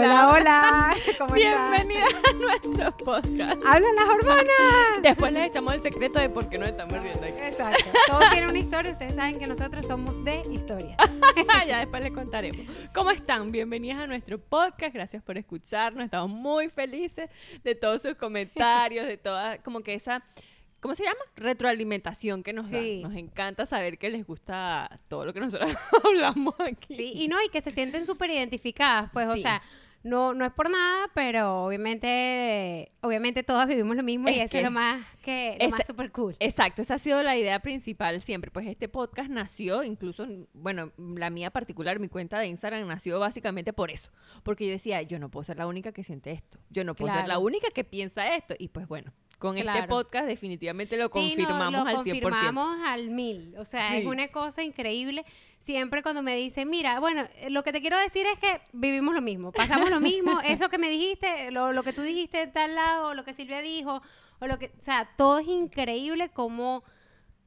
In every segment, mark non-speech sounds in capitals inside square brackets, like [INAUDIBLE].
Hola, hola. [LAUGHS] ¿Cómo Bienvenida a nuestro podcast. Hablan las hormonas. Después les echamos el secreto de por qué no estamos riendo aquí. Exacto. Todo tiene una historia. Ustedes saben que nosotros somos de historia. [LAUGHS] ya después les contaremos. ¿Cómo están? Bienvenidas a nuestro podcast. Gracias por escucharnos. Estamos muy felices de todos sus comentarios, de toda como que esa ¿Cómo se llama? Retroalimentación que nos da. Nos encanta saber que les gusta todo lo que nosotros [LAUGHS] hablamos aquí. Sí, y no, y que se sienten súper identificadas, pues, o sea, no, no es por nada, pero obviamente, obviamente todas vivimos lo mismo y eso es lo más es, más cool. Exacto, esa ha sido la idea principal siempre. Pues este podcast nació, incluso, bueno, la mía particular, mi cuenta de Instagram nació básicamente por eso. Porque yo decía, yo no puedo ser la única que siente esto. Yo no puedo ser la única que piensa esto. Y pues bueno. Con este podcast definitivamente lo confirmamos sí, lo confirmamos al mil. O sea, es una cosa increíble. Siempre cuando me dicen, mira, bueno, lo que te quiero decir es que vivimos lo mismo, pasamos lo mismo, [LAUGHS] eso que me dijiste, lo, lo que tú dijiste de tal lado, lo que Silvia dijo, o lo que, o sea, todo es increíble como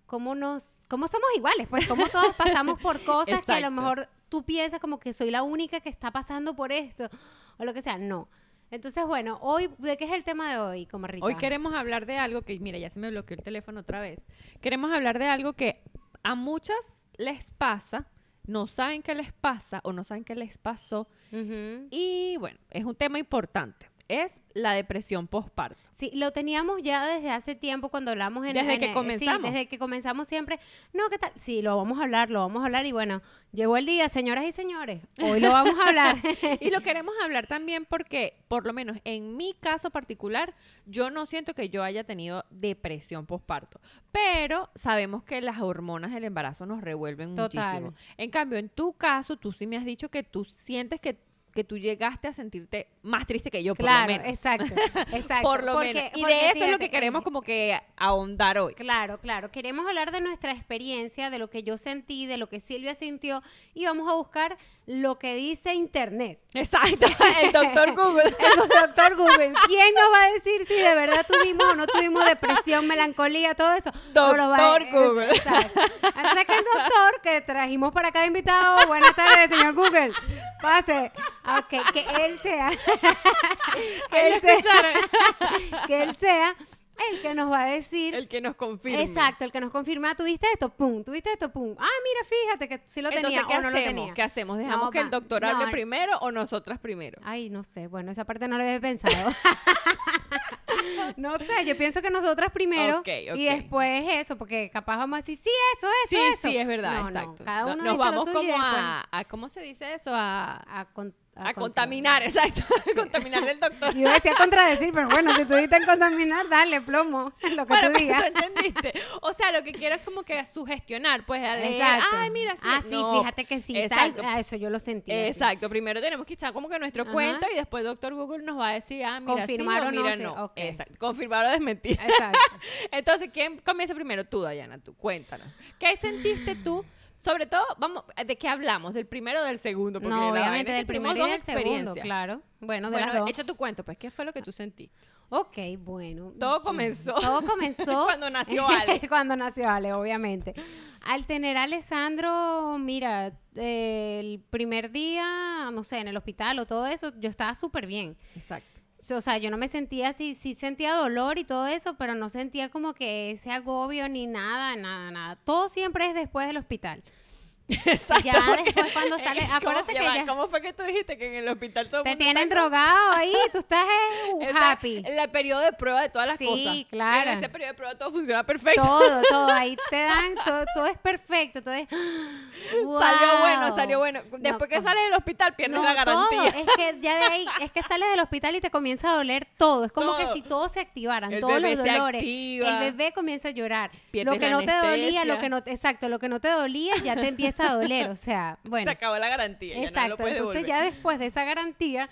cómo nos, cómo somos iguales, pues cómo todos [LAUGHS] pasamos por cosas que a lo mejor tú piensas como que soy la única que está pasando por esto o lo que sea, no. Entonces, bueno, hoy, ¿de qué es el tema de hoy, como Rita Hoy queremos hablar de algo que, mira, ya se me bloqueó el teléfono otra vez. Queremos hablar de algo que a muchas les pasa, no saben qué les pasa o no saben qué les pasó. Y bueno, es un tema importante es la depresión postparto. Sí, lo teníamos ya desde hace tiempo cuando hablamos en Desde que comenzamos. desde que comenzamos siempre. No, ¿qué tal? Sí, lo vamos a hablar, lo vamos a hablar y bueno, llegó el día, señoras y señores, hoy lo vamos a hablar. [LAUGHS] y lo queremos hablar también porque, por lo menos en mi caso particular, yo no siento que yo haya tenido depresión postparto, pero sabemos que las hormonas del embarazo nos revuelven Total. muchísimo. En cambio, en tu caso, tú sí me has dicho que tú sientes que que tú llegaste a sentirte más triste que yo, por lo menos. Exacto, [LAUGHS] exacto. por lo menos. Y de eso es lo que queremos eh, como que ahondar hoy. Claro, claro. Queremos hablar de nuestra experiencia, de lo que yo sentí, de lo que Silvia sintió, y vamos a buscar lo que dice Internet. Exacto, [LAUGHS] el doctor [LAUGHS] Google. el doctor Google. ¿Quién nos va a decir si de verdad tuvimos o no tuvimos depresión, melancolía, todo eso? Doctor Google. Exacto. que el doctor que trajimos para cada invitado, buenas tardes, señor Google. Pase. Ok, que él sea. que él sea. que él sea el que nos va a decir. El que nos confirma. Exacto, el que nos confirma, ah, tuviste esto, pum, tuviste esto, pum. Ah, mira, fíjate que si lo tenía no hacemos? lo ¿Qué hacemos? ¿Dejamos que el doctor hable primero o nosotras primero? Ay, no sé. Bueno, esa parte no la había pensado. [LAUGHS] [LAUGHS] no sé, yo pienso que nosotras primero y después eso, porque capaz vamos a decir, sí, eso, eso, sí, eso. Sí, es verdad, exacto. Cada uno nos vamos como a, ¿cómo se dice eso? A, a, contaminar, [LAUGHS] exacto. A contaminar el doctor. Yo [LAUGHS] decía contradecir, pero bueno, si tú en contaminar, dale plomo, [LAUGHS] lo que tú digas. entendiste. O sea, lo que quiero es como que sugestionar, pues, a leer, ay, mira, sí. Ah, sí, fíjate que sí, exacto. Ah, eso yo lo sentí. Exacto, primero tenemos que echar como que nuestro cuento y después doctor Google nos va a decir, ah, mira, confirmar o, no. Exacto, confirmar o desmentir. Exacto. Entonces, ¿quién comienza primero? Tú, Dayana, tú, cuéntanos. ¿Qué sentiste tú? Sobre todo, vamos, ¿de qué hablamos? ¿Del primero o del segundo? Porque no, obviamente del primero y del segundo, claro. Bueno, de bueno, echa tu cuento, pues, ¿qué fue lo que tú sentí? Ok, bueno. Todo comenzó. [LAUGHS] Todo comenzó. [LAUGHS] cuando nació Ale. [LAUGHS] cuando nació Ale, obviamente. Al tener a Alessandro, mira, el primer día, no sé, en el hospital o todo eso, yo estaba súper bien. Exacto o sea, yo no me sentía así, sí sentía dolor y todo eso, pero no sentía como que ese agobio ni nada, nada, nada. Todo siempre es después del hospital. [LAUGHS] Exacto. Ya después cuando sale, acuérdate que ya... ¿Cómo fue que tú dijiste que en el hospital todo Te tienen drogado ahí, [LAUGHS] tú estás eh, happy. En el periodo de prueba de todas las cosas. Sí, claro. En ese periodo de prueba todo funciona perfecto. Todo, todo, ahí [LAUGHS] te dan, todo, todo es perfecto, todo es... Wow. [GASPS] Salió bueno, salió bueno. Después que sales del hospital pierdes la garantía. No, Es que ya de ahí, es que sales del hospital y te comienza a doler todo. Es como que si todos se activaran, todos los dolores. El bebé comienza a llorar. lo que no te dolía, lo que no, exacto, lo que no te dolía ya te empieza doler, o sea, [LAUGHS] bueno. Se acabó la garantía. Exacto, ya entonces ya después de esa garantía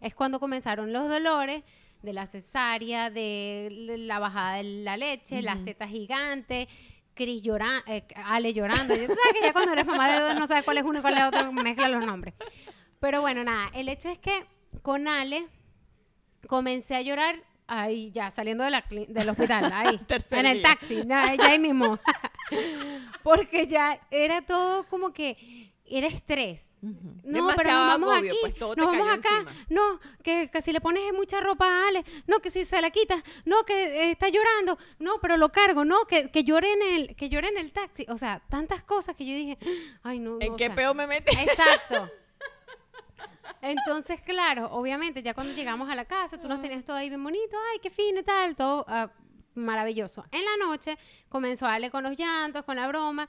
es cuando comenzaron los dolores de la cesárea, de la bajada de la leche, las tetas gigantes. Cris llorando, eh, Ale llorando. ya cuando eres mamá de dos no sabes cuál es uno y cuál es otro, mezcla los nombres. Pero bueno, nada, el hecho es que con Ale comencé a llorar ahí ya, saliendo del hospital, ahí, [LAUGHS] en el taxi ya ahí mismo. [LAUGHS] Porque ya era todo como que era estrés. No, pero nos vamos aquí, pues, nos vamos acá. No, que, si le pones mucha ropa a Ale, no, que si se la quitas, no, que eh, está llorando, no, pero lo cargo, no, que, que llore en el, que llore en el taxi. O sea, tantas cosas que yo dije, ay no. ¿En qué peo me mete? Exacto. [LAUGHS] Entonces, claro, obviamente, ya cuando llegamos a la casa, tú nos tenías todo ahí bien bonito, ay, qué fino y tal, todo uh, maravilloso. En la noche comenzó a darle con los llantos, con la broma.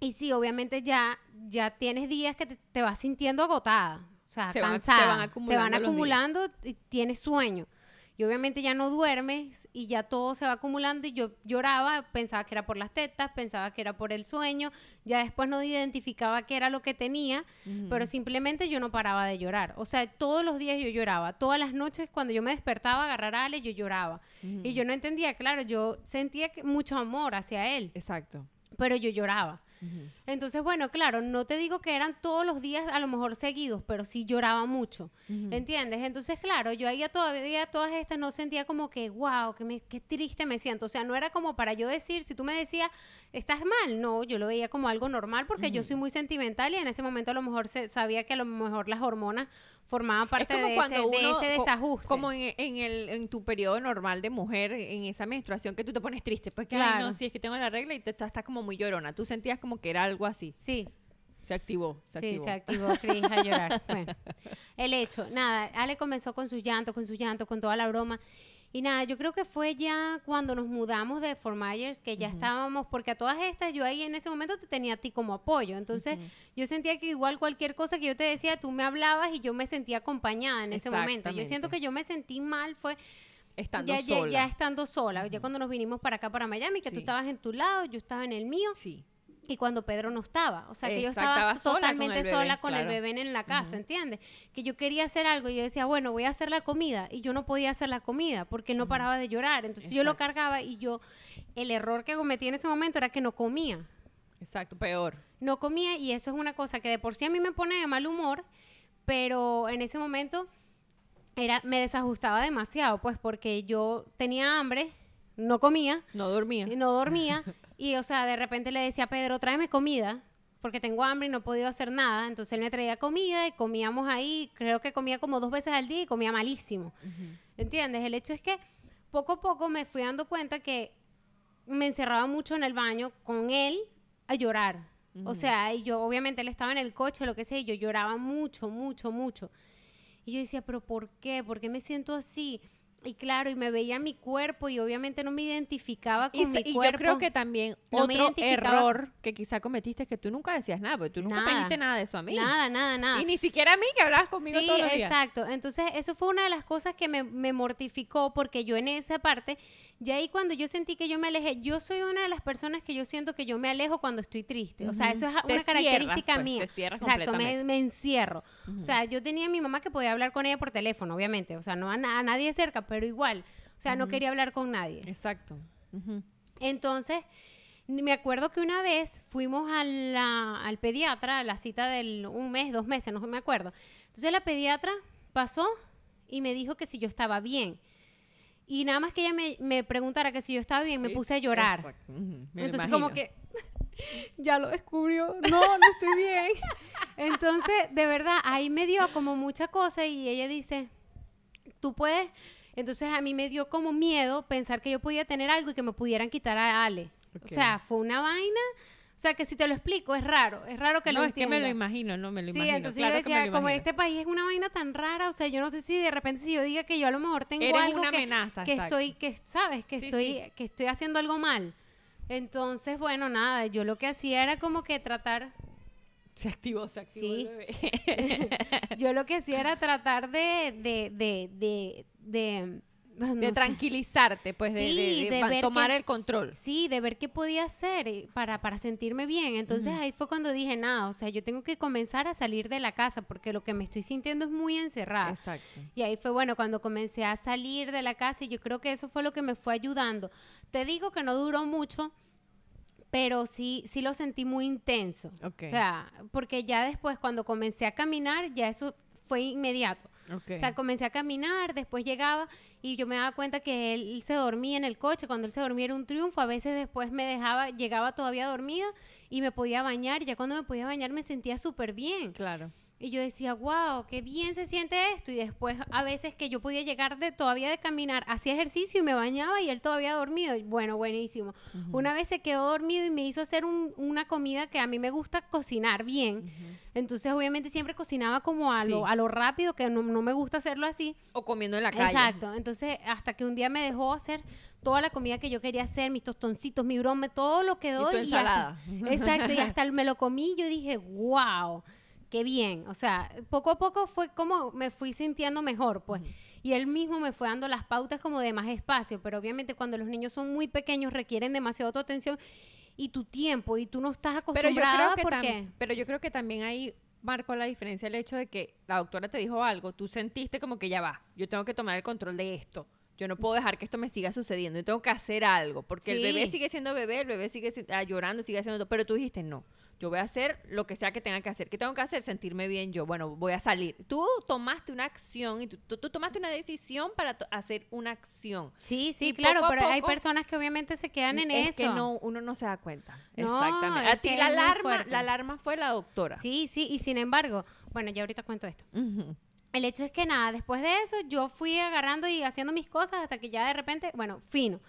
Y sí, obviamente ya, ya tienes días que te, vas sintiendo agotada, o sea, cansada. acumulando, se van acumulando y tienes sueño. Y obviamente ya no duermes y ya todo se va acumulando y yo lloraba, pensaba que era por las tetas, pensaba que era por el sueño, ya después no identificaba qué era lo que tenía, pero simplemente yo no paraba de llorar. O sea, todos los días yo lloraba, todas las noches cuando yo me despertaba a agarrar a Ale, yo lloraba. Y yo no entendía, claro, yo sentía que mucho amor hacia él. Exacto. Pero yo lloraba. Entonces, bueno, claro, no te digo que eran todos los días a lo mejor seguidos, pero sí lloraba mucho, ¿entiendes? Entonces, claro, yo ahí todavía todas estas no sentía como que, wow, que qué triste me siento. O sea, no era como para yo decir, si tú me decías, estás mal, no, yo lo veía como algo normal porque yo soy muy sentimental y en ese momento a lo mejor se, sabía que a lo mejor las hormonas formaba parte de, ese, desajuste. Como en, el, en tu periodo normal de mujer, en esa menstruación que tú te pones triste, pues claro. si es que tengo la regla y te, estás como muy llorona. Tú sentías como que era algo así. Sí. Se activó. Se sí, se activó Cris a llorar. [LAUGHS] bueno, el hecho, nada, Ale comenzó con su llanto, con su llanto, con toda la broma. Y nada, yo creo que fue ya cuando nos mudamos de Fort Myers, que ya estábamos, porque a todas estas yo ahí en ese momento te tenía a ti como apoyo. Entonces yo sentía que igual cualquier cosa que yo te decía, tú me hablabas y yo me sentía acompañada en ese momento. Yo siento que yo me sentí mal, fue... Estando ya, sola. Ya, estando sola, ya cuando nos vinimos para acá, para Miami, que tú estabas en tu lado, yo estaba en el mío. Sí y cuando Pedro no estaba. O sea, que yo estaba, totalmente sola con el bebé en la casa, ¿entiendes? Que yo quería hacer algo y yo decía, bueno, voy a hacer la comida. Y yo no podía hacer la comida porque no paraba de llorar. Entonces yo lo cargaba y yo, el error que cometí en ese momento era que no comía. Exacto, peor. No comía y eso es una cosa que de por sí a mí me pone de mal humor, pero en ese momento era, me desajustaba demasiado, pues porque yo tenía hambre, no comía. No dormía. No dormía. [LAUGHS] Y, o sea, de repente le decía a Pedro, tráeme comida, porque tengo hambre y no he podido hacer nada. Entonces él me traía comida y comíamos ahí. Creo que comía como dos veces al día y comía malísimo. ¿Entiendes? El hecho es que poco a poco me fui dando cuenta que me encerraba mucho en el baño con él a llorar. O sea, y yo obviamente él estaba en el coche, lo que sea, y yo lloraba mucho, mucho, mucho. Y yo decía, pero ¿por qué? ¿Por qué me siento así? Y claro, y me veía mi cuerpo y obviamente no me identificaba con mi y cuerpo. yo creo que también otro error que quizá cometiste es que tú nunca decías nada, porque tú nunca nada, pediste nada de eso a mí. Nada, nada, nada. Y ni siquiera a mí que hablabas conmigo todo. todos los días. exacto. Entonces, eso fue una de las cosas que me, me mortificó porque yo en esa parte y ahí cuando yo sentí que yo me alejé, yo soy una de las personas que yo siento que yo me alejo cuando estoy triste. O sea, eso es una característica cierras, pues, mía. Exacto, me, encierro. O sea, yo tenía a mi mamá que podía hablar con ella por teléfono, obviamente. O sea, no a, nadie cerca, pero igual. O sea, no quería hablar con nadie. Exacto. Entonces, me acuerdo que una vez fuimos al pediatra, a la cita del un mes, dos meses, no me acuerdo. Entonces la pediatra pasó y me dijo que si yo estaba bien. Y nada más que ella me, preguntara que si yo estaba bien, me puse a llorar. Entonces, como que [LAUGHS] ya lo descubrió, no, no estoy bien. Entonces, de verdad, ahí me dio como mucha cosa y ella dice, tú puedes, entonces a mí me dio como miedo pensar que yo podía tener algo y que me pudieran quitar a Ale. O sea, fue una vaina o sea, que si te lo explico, es raro. Es raro que no, lo No, es que me lo imagino, no me lo imagino. Sí, entonces yo decía, como como este país es una vaina tan rara, o sea, yo no sé si de repente si yo diga que yo a lo mejor tengo algo una que, amenaza, que estoy, que sabes, que estoy, que estoy haciendo algo mal. Entonces, bueno, nada, yo lo que hacía era como que tratar... Se activó, se activó [LAUGHS] yo lo que hacía era tratar de, de, de Ah, de tranquilizarte, pues de, tomar el control. Sí, de ver qué podía hacer eh, para, para sentirme bien. Entonces ahí fue cuando dije, nada, o sea, yo tengo que comenzar a salir de la casa porque lo que me estoy sintiendo es muy encerrada. Exacto. Y ahí fue, bueno, cuando comencé a salir de la casa y yo creo que eso fue lo que me fue ayudando. Te digo que no duró mucho pero sí, sí lo sentí muy intenso. O sea, porque ya después cuando comencé a caminar, ya eso fue inmediato. O sea, comencé a caminar, después llegaba y yo me daba cuenta que él se dormía en el coche, cuando él se dormía era un triunfo, a veces después me dejaba, llegaba todavía dormida y me podía bañar, ya cuando me podía bañar me sentía súper bien. Claro. Y yo decía, wow, qué bien se siente esto. Y después a veces que yo podía llegar de todavía de caminar, hacía ejercicio y me bañaba y él todavía dormido. Bueno, buenísimo. Una vez se quedó dormido y me hizo hacer una comida que a mí me gusta cocinar bien. Entonces, obviamente, siempre cocinaba como a, lo, a lo rápido, que no, me gusta hacerlo así. O comiendo en la calle. Exacto. Entonces, hasta que un día me dejó hacer toda la comida que yo quería hacer, mis tostoncitos, mi broma, todo lo quedó. Y y ensalada. Hasta, exacto. Y hasta me lo comí yo dije, wow qué bien. O sea, poco a poco fue como me fui sintiendo mejor, pues. Y él mismo me fue dando las pautas como de más espacio, pero obviamente cuando los niños son muy pequeños requieren demasiado tu atención y tu tiempo y tú no estás acostumbrado. pero porque... Pero yo creo que también ahí marcó la diferencia el hecho de que la doctora te dijo algo, tú sentiste como que ya va, yo tengo que tomar el control de esto. Yo no puedo dejar que esto me siga sucediendo, yo tengo que hacer algo, porque el bebé sigue siendo bebé, el bebé sigue ah, llorando, sigue haciendo todo, pero tú dijiste no yo voy a hacer lo que sea que tenga que hacer. ¿Qué tengo que hacer? Sentirme bien yo. Bueno, voy a salir. Tú tomaste una acción y tú, tomaste una decisión para hacer una acción. Sí, sí, claro, pero hay personas que obviamente se quedan en es eso. Que no, uno no se da cuenta. Exactamente. A ti la alarma, la alarma fue la doctora. Sí, sí, y sin embargo, bueno, ya ahorita cuento esto. El hecho es que nada, después de eso yo fui agarrando y haciendo mis cosas hasta que ya de repente, bueno, fino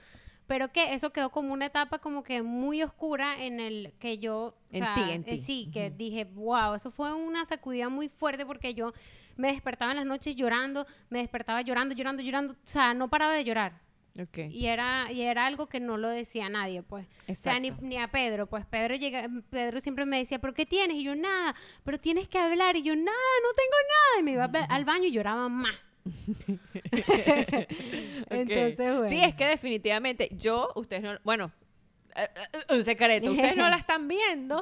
pero que eso quedó como una etapa como que muy oscura en el que yo... O eh, sí, que dije, wow, eso fue una sacudida muy fuerte porque yo me despertaba en las noches llorando, me despertaba llorando, llorando, llorando, o sea, no paraba de llorar. Okay. Y era y era algo que no lo decía nadie, pues. O sea, ni, ni, a Pedro, pues Pedro llega, Pedro siempre me decía, "¿Pero qué tienes?" y yo, "Nada." "Pero tienes que hablar." y yo, "Nada, no tengo nada." Y me iba al baño y lloraba más. [LAUGHS] Entonces, bueno. Sí, es que definitivamente yo, ustedes no, bueno, eh, eh, un secreto, ustedes no la [LAUGHS] están viendo,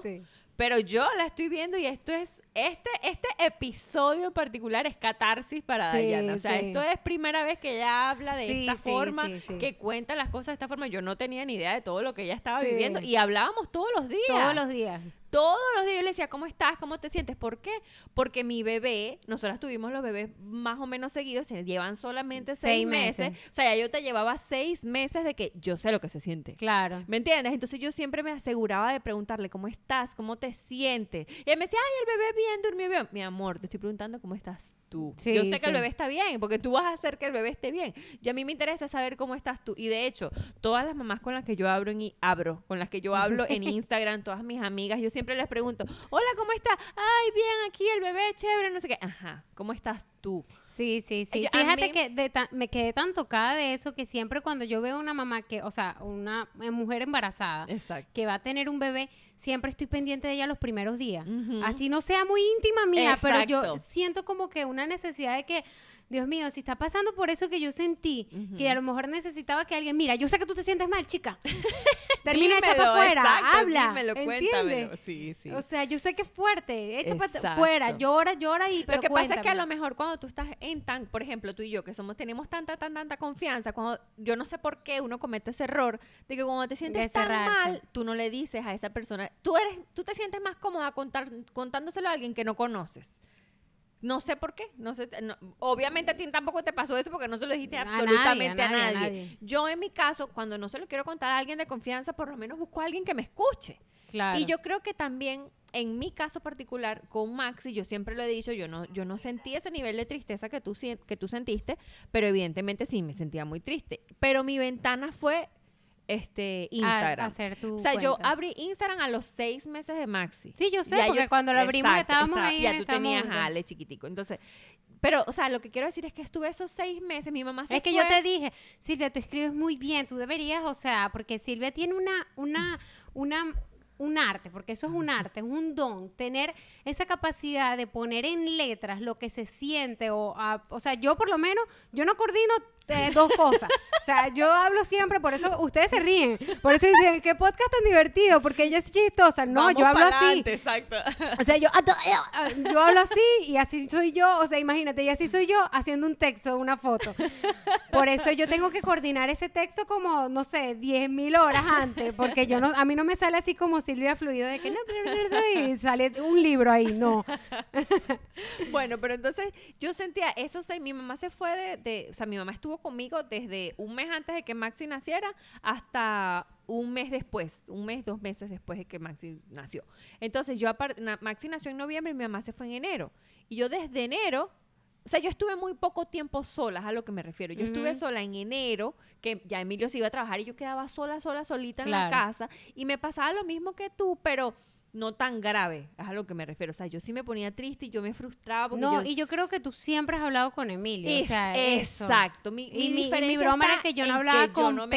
pero yo la estoy viendo y esto es, este, este episodio en particular es catarsis para O sea, esto es primera vez que ella habla de esta forma, que cuenta las cosas de esta forma. Yo no tenía ni idea de todo lo que ella estaba viviendo y hablábamos todos los días. Todos los días todos los días yo le decía, ¿cómo estás? ¿Cómo te sientes? ¿Por qué? Porque mi bebé, nosotras tuvimos los bebés más o menos seguidos, se llevan solamente seis, meses. O sea, yo te llevaba seis meses de que yo sé lo que se siente. Claro. ¿Me entiendes? Entonces yo siempre me aseguraba de preguntarle, ¿cómo estás? ¿Cómo te sientes? Y él me decía, ay, el bebé bien, durmió bien. Mi amor, te estoy preguntando, ¿cómo estás? tú. yo sé que el bebé está bien, porque tú vas a hacer que el bebé esté bien. Y a mí me interesa saber cómo estás tú. Y de hecho, todas las mamás con las que yo abro, con las que yo hablo en [LAUGHS] Instagram, todas mis amigas, yo siempre les pregunto, hola, ¿cómo estás? Ay, bien, aquí el bebé, chévere, no sé qué. Ajá, ¿cómo estás tú? Sí, sí, sí. Fíjate que me quedé tan tocada de eso que siempre cuando yo veo una mamá que, o sea, una mujer embarazada que va a tener un bebé, siempre estoy pendiente de ella los primeros días. Así no sea muy íntima mía, pero yo siento como que una necesidad de que Dios mío, si está pasando por eso que yo sentí, que a lo mejor necesitaba que alguien, mira, yo sé que tú te sientes mal, chica. [LAUGHS] Termina para afuera, habla. Dímelo, Sí, sí. O sea, yo sé que es fuerte, echa para afuera, llora, llora y pero Lo que pasa es que a lo mejor cuando tú estás en tan, por ejemplo, tú y yo que somos tenemos tanta tan tanta confianza, cuando yo no sé por qué uno comete ese error de que cuando te sientes tan mal, tú no le dices a esa persona, tú eres tú te sientes más cómoda contar, contándoselo a alguien que no conoces. No sé por qué. No sé, obviamente a ti tampoco te pasó eso porque no se lo dijiste absolutamente a, nadie, Yo en mi caso, cuando no se lo quiero contar a alguien de confianza, por lo menos busco a alguien que me escuche. Claro. Y yo creo que también en mi caso particular con Maxi, yo siempre lo he dicho, yo no, yo no sentí ese nivel de tristeza que tú, que tú sentiste, pero evidentemente sí me sentía muy triste. Pero mi ventana fue este Instagram. hacer o sea, yo abrí Instagram a los seis meses de Maxi. Sí, yo sé, porque cuando lo abrimos estábamos ahí. Ya tú tenías Ale chiquitico. Entonces, pero, o sea, lo que quiero decir es que estuve esos seis meses, mi mamá se Es que yo te dije, Silvia, tú escribes muy bien, tú deberías, o sea, porque Silvia tiene una, una, una, un arte, porque eso es un arte, es un don, tener esa capacidad de poner en letras lo que se siente, o, o sea, yo por lo menos, yo no coordino dos cosas. O sea, yo hablo siempre, por eso ustedes se ríen. Por eso dicen, qué podcast tan divertido, porque ella es chistosa. No, yo hablo así. O sea, yo, eh, ah", yo hablo así y así soy yo. O sea, imagínate, y así soy yo haciendo un texto, una foto. Por eso yo tengo que coordinar ese texto como, no sé, mil horas antes, porque yo no, a mí no me sale así como Silvia Fluido de que no, y sale un libro ahí, no. bueno, pero entonces yo sentía eso, sé, mi mamá se fue de o sea, mi mamá estuvo conmigo desde un mes antes de que Maxi naciera hasta un mes después, un mes, dos meses después de que Maxi nació. Entonces, yo Maxi nació en noviembre y mi mamá se fue en enero. Y yo desde enero, o sea, yo estuve muy poco tiempo sola, a lo que me refiero. Yo estuve sola en enero, que ya Emilio se iba a trabajar y yo quedaba sola, sola, solita en la casa. Y me pasaba lo mismo que tú, pero no tan grave, es a lo que me refiero. O sea, yo sí me ponía triste y yo me frustraba. Porque no, y yo creo que tú siempre has hablado con Emilio. exacto. Mi, y mi, broma era que yo no hablaba con yo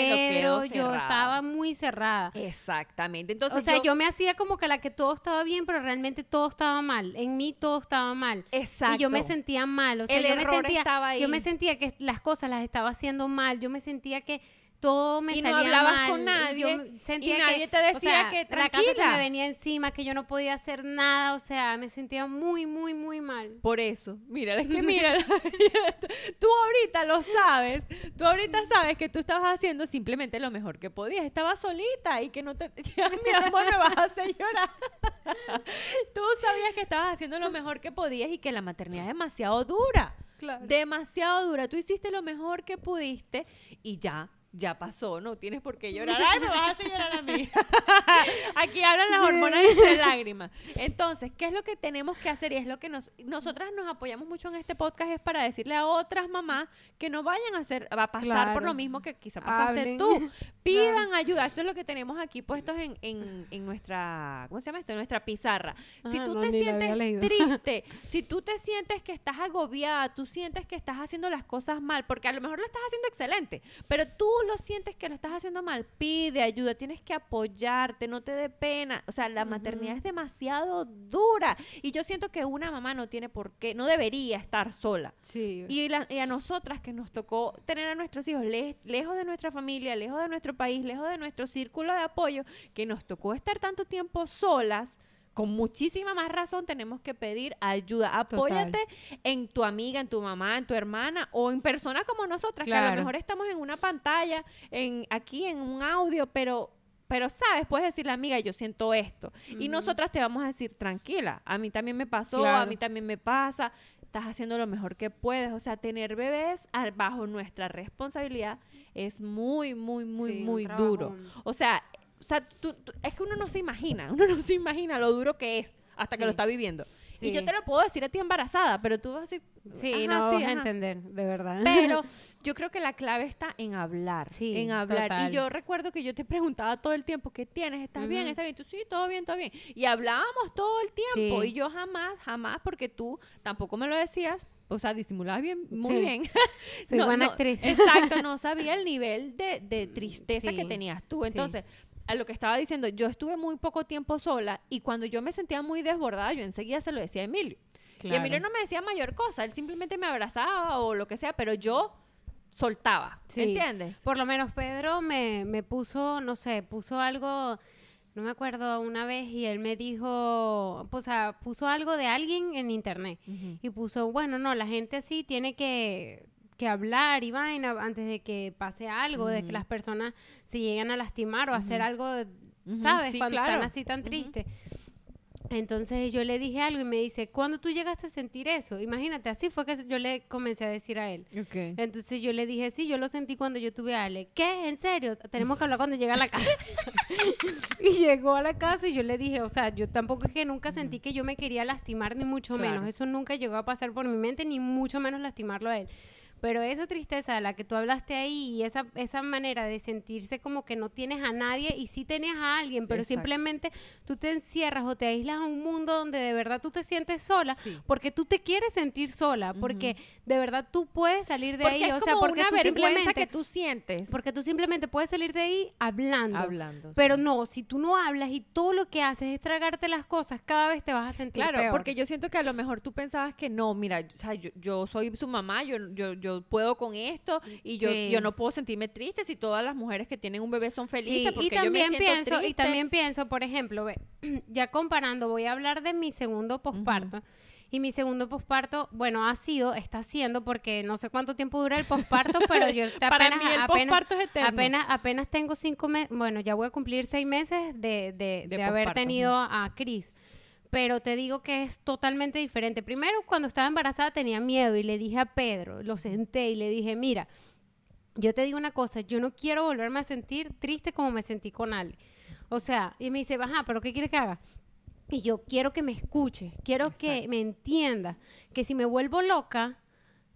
yo estaba muy cerrada. Exactamente. Entonces, o sea, yo... me hacía como que la que todo estaba bien, pero realmente todo estaba mal. En mí todo estaba mal. Exacto. Y yo me sentía mal. O sea, yo, me sentía, yo me sentía que las cosas las estaba haciendo mal. Yo me sentía que todo me y no hablabas con nadie y nadie te decía que tranquila la casa me venía encima que yo no podía hacer nada o sea me sentía muy muy muy mal por eso mira es que mírala [LAUGHS] tú ahorita lo sabes tú ahorita sabes que tú estabas haciendo simplemente lo mejor que podías estabas solita y que no te [LAUGHS] mi amor me vas a hacer llorar [LAUGHS] tú sabías que estabas haciendo lo mejor que podías y que la maternidad es demasiado dura Claro. Demasiado dura. Tú hiciste lo mejor que pudiste y ya ya pasó, no tienes por qué llorar. Ay, me vas a hacer llorar a mí. [LAUGHS] Aquí hablan las hormonas hormonas entre lágrimas. Entonces, ¿qué es lo que tenemos que hacer? Y es lo que nos, nosotras nos apoyamos mucho en este podcast, es para decirle a otras mamás que no vayan a, hacer, a pasar por lo mismo que quizá pasaste tú. [LAUGHS] Pidan ayuda. Eso es lo que tenemos aquí puestos en, nuestra, ¿cómo se llama esto? En nuestra pizarra. si ah, tú te sientes triste, [LAUGHS] si tú te sientes que estás agobiada, tú sientes que estás haciendo las cosas mal, porque a lo mejor lo estás haciendo excelente, pero tú lo sientes que lo estás haciendo mal, pide ayuda, tienes que apoyarte, no te dé pena. O sea, la maternidad es demasiado dura. Y yo siento que una mamá no tiene por qué, no debería estar sola. Sí. Y, a nosotras que nos tocó tener a nuestros hijos lejos de nuestra familia, lejos de nuestro país, lejos de nuestro círculo de apoyo, que nos tocó estar tanto tiempo solas, con muchísima más razón tenemos que pedir ayuda. Apóyate en tu amiga, en tu mamá, en tu hermana o en personas como nosotras, que a lo mejor estamos en una pantalla, en aquí en un audio, pero pero sabes, puedes decirle, amiga, yo siento esto. Y nosotras te vamos a decir, tranquila, a mí también me pasó, a mí también me pasa, estás haciendo lo mejor que puedes. O sea, tener bebés bajo nuestra responsabilidad es muy, muy, muy, muy duro. O sea, sea, tú, es que uno no se imagina, uno no se imagina lo duro que es hasta que lo está viviendo. Y yo te lo puedo decir a ti embarazada, pero tú vas a Sí, no vas a entender, de verdad. Pero [LAUGHS] yo creo que la clave está en hablar, Sí, en hablar. Y yo recuerdo que yo te preguntaba todo el tiempo, ¿qué tienes? ¿Estás bien? ¿Estás bien? Tú sí, todo bien, todo bien. Y hablábamos todo el tiempo y yo jamás, jamás, porque tú tampoco me lo decías. O sea, disimulabas bien, muy bien. Soy [LAUGHS] buena actriz. Exacto, no [LAUGHS] sabía el nivel de, tristeza que tenías tú. Entonces, a lo que estaba diciendo, yo estuve muy poco tiempo sola y cuando yo me sentía muy desbordada, yo enseguida se lo decía a Emilio. Y Emilio no me decía mayor cosa, él simplemente me abrazaba o lo que sea, pero yo soltaba, ¿entiendes? Por lo menos Pedro me, me puso, no sé, puso algo no me acuerdo una vez y él me dijo, o sea, puso algo de alguien en internet y puso, bueno, no, la gente sí tiene que que hablar y vaina antes de que pase algo, de que las personas se lleguen a lastimar o hacer algo, ¿sabes? Cuando están así tan tristes. Entonces yo le dije algo y me dice, ¿cuándo tú llegaste a sentir eso? Imagínate, así fue que yo le comencé a decir a él. Okay. Entonces yo le dije, sí, yo lo sentí cuando yo tuve a Ale. ¿Qué? ¿En serio? Tenemos que hablar cuando llega a la casa. [LAUGHS] [LAUGHS] y llegó a la casa y yo le dije, o sea, yo tampoco es que nunca sentí que yo me quería lastimar, ni mucho menos. Eso nunca llegó a pasar por mi mente, ni mucho menos lastimarlo a él. Pero esa tristeza de la que tú hablaste ahí y esa, esa manera de sentirse como que no tienes a nadie y sí tenías a alguien, pero simplemente tú te encierras o te aíslas a un mundo donde de verdad tú te sientes sola porque tú te quieres sentir sola, porque de verdad tú puedes salir de ahí, o sea, porque tú simplemente que tú sientes. Porque tú simplemente puedes salir de ahí hablando. Hablando. Pero no, si tú no hablas y todo lo que haces es tragarte las cosas, cada vez te vas a sentir claro, porque yo siento que a lo mejor tú pensabas que no, mira, yo, soy su mamá, yo, yo puedo con esto mm, y yo, yo no puedo sentirme triste si todas las mujeres que tienen un bebé son felices. y también pienso, y también pienso, por ejemplo, [CLEARS THROAT] ya comparando, voy a hablar de mi segundo posparto. Y mi segundo posparto, bueno, ha sido, está siendo, porque no sé cuánto tiempo dura el posparto, pero yo [LAUGHS] apenas, apenas, apenas, tengo cinco meses, bueno, ya voy a cumplir seis meses de, de, de haber tenido a Cris pero te digo que es totalmente diferente. Primero, cuando estaba embarazada tenía miedo y le dije a Pedro, lo senté y le dije, mira, yo te digo una cosa, yo no quiero volverme a sentir triste como me sentí con Ale. O sea, y me dice, ajá, pero ¿qué quieres que haga? Y yo quiero que me escuche, quiero que me entienda, que si me vuelvo loca,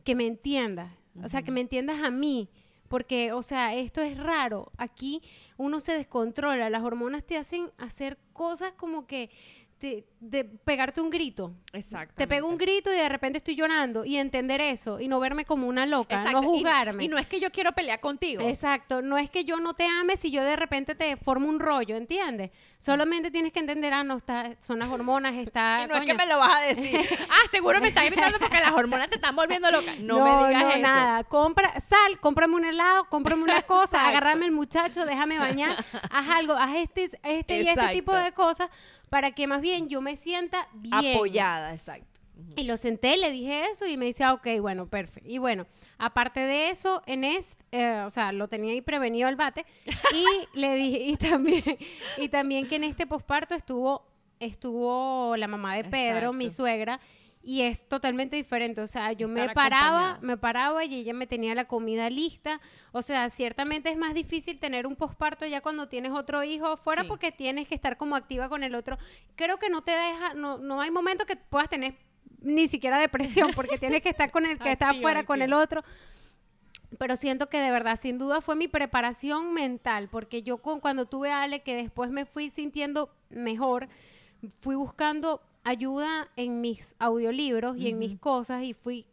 que me entiendas, o sea, que me entiendas a mí, porque, o sea, esto es raro, aquí uno se descontrola, las hormonas te hacen hacer cosas como que de, pegarte un grito. Exacto. Te pego un grito y de repente estoy llorando y entender eso y no verme como una loca, no juzgarme. Y, no es que yo quiero pelear contigo. Exacto, no es que yo no te ame si yo de repente te formo un rollo, ¿entiendes? Solamente tienes que entender, ah, no, está, son las hormonas, está... [LAUGHS] no es que me lo vas a decir. [LAUGHS] ah, seguro me estás gritando porque las hormonas te están volviendo loca. No, me digas eso. nada. Compra, sal, cómprame un helado, cómprame una cosa, agarrame el muchacho, déjame bañar, haz algo, haz este, este y este tipo de cosas para que más bien yo me sienta bien. Apoyada, exacto. Y lo senté, le dije eso y me dice, ah, ok, bueno, perfecto. Y bueno, aparte de eso, en es eh, o sea, lo tenía ahí prevenido el bate. Y [LAUGHS] le dije, y también, y también que en este posparto estuvo, estuvo la mamá de Pedro, mi suegra, y es totalmente diferente. O sea, yo me paraba, me paraba y ella me tenía la comida lista. O sea, ciertamente es más difícil tener un posparto ya cuando tienes otro hijo fuera porque tienes que estar como activa con el otro. Creo que no te deja, no, no hay momento que puedas tener ni siquiera depresión porque tienes que estar con el que [LAUGHS] está afuera, con el otro pero siento que de verdad, sin duda fue mi preparación mental, porque yo con, cuando tuve a Ale, que después me fui sintiendo mejor, fui buscando ayuda en mis audiolibros y en mis cosas y fui